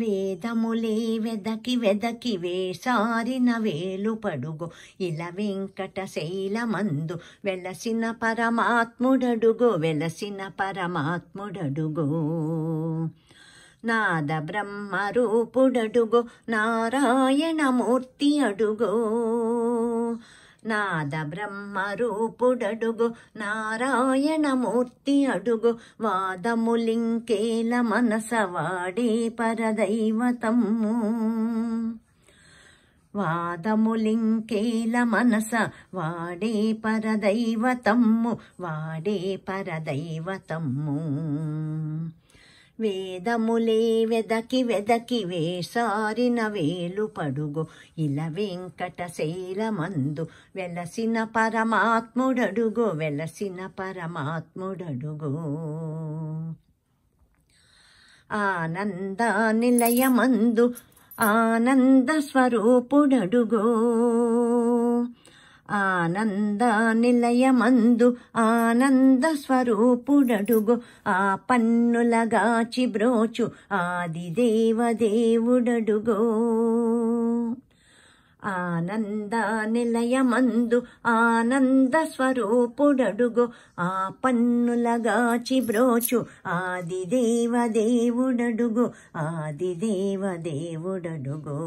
వేదములే వెదకి వెదకి వేసారిన వేలు పడుగు ఇలా వెంకట శైలమందు వెలసిన పరమాత్ముడడుగో వెలసిన పరమాత్ముడడుగో నాద బ్రహ్మ రూపుడడుగో నారాయణమూర్తి అడుగో నాద బ్రహ్మ రూపుడడుగు నారాయణమూర్తి అడుగు వాదములింకేల మనసవాడే పరదైవతము వాదములింకేల మనస వాడే పరదైవతమ్ము వాడే పరదైవతమ్ము వేదములే వెదకి వెదకి వేసారిన వేలు పడుగు ఇలా వెంకట శైలమందు వెలసిన పరమాత్ముడడుగు వెలసిన పరమాత్ముడడుగు ఆనంద నిలయమందు ఆనంద స్వరూపుడడుగో ఆనంద నిలయమందు ఆనంద స్వరూపుడడుగు ఆ పన్నులగా చిబ్రోచు ఆది దేవదేవుడడుగో ఆనంద నిలయమందు ఆనంద స్వరూపుడడుగు ఆ పన్నులగా చిబ్రోచు ఆది దేవదేవుడడుగు ఆది దేవదేవుడడుగో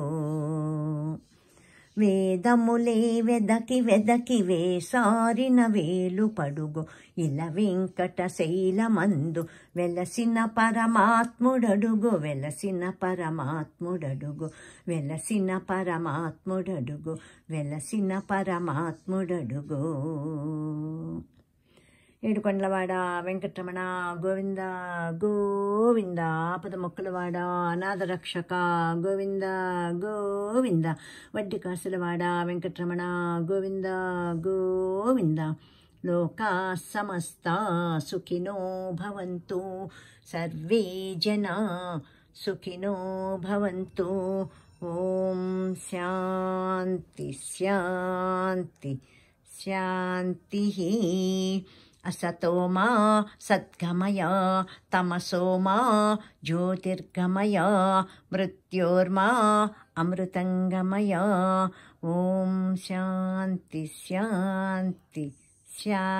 వేదములే వెదకి వెదకి వేసారిన వేలు పడుగు ఇలా వెంకట శైలమందు వెలసిన పరమాత్ముడడుగు వెలసిన పరమాత్ముడడుగు వెలసిన పరమాత్ముడడుగు వెలసిన పరమాత్ముడడుగు ఏడుకొండలవాడ వెంకటరమణ గోవింద గోవింద ఆపద మొక్కలవాడ అనాథరక్షక గోవింద గోవింద వడ్డి కాసులవాడ వెంకటరమణ గోవింద గోవింద లోకా సమస్త సుఖినో భవంతు సర్వే జన సుఖినో భవంతు ఓం శాంతి శాంతి శాంతి असतो मा सद्गमय तमसो मा ज्योतिर्गमय मृत्योर्मा अमृतङ्गमय ॐ शान्ति शान्ति शान्तिः